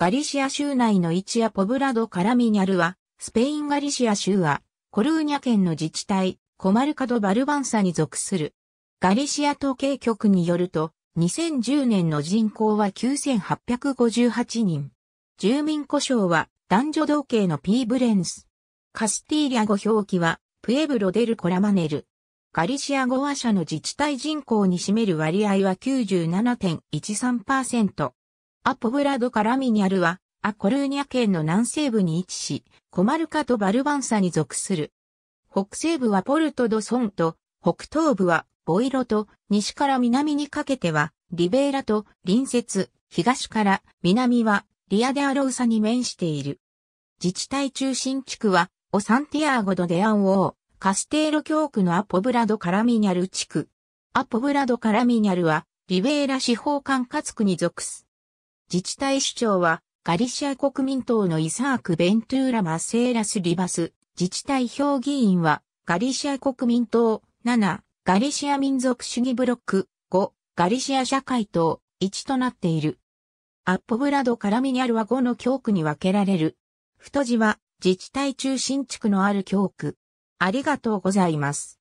ガリシア州内の一夜ポブラド・カラミニャルは、スペイン・ガリシア州は、コルーニャ県の自治体、コマルカド・バルバンサに属する。ガリシア統計局によると、2010年の人口は9858人。住民故障は男女同系のピーブレンス。カスティーリア語表記はプエブロデルコラマネル。ガリシア語話者の自治体人口に占める割合は97.13%。アポブラド・カラミニャルは、アコルーニャ県の南西部に位置し、コマルカとバルバンサに属する。北西部はポルト・ド・ソンと、北東部はボイロと、西から南にかけては、リベーラと隣接、東から南はリアデ・アロウサに面している。自治体中心地区は、オ・サンティアーゴ・ド・デ・アンオー、カステーロ教区のアポブラド・カラミニャル地区。アポブラド・カラミニャルは、リベーラ司法管轄区に属す。自治体首長は、ガリシア国民党のイサーク・ベントゥーラ・マセーラス・リバス、自治体評議員は、ガリシア国民党、7、ガリシア民族主義ブロック、5、ガリシア社会党、1となっている。アッポブラド・カラミニャルは5の教区に分けられる。太字は、自治体中心地区のある教区。ありがとうございます。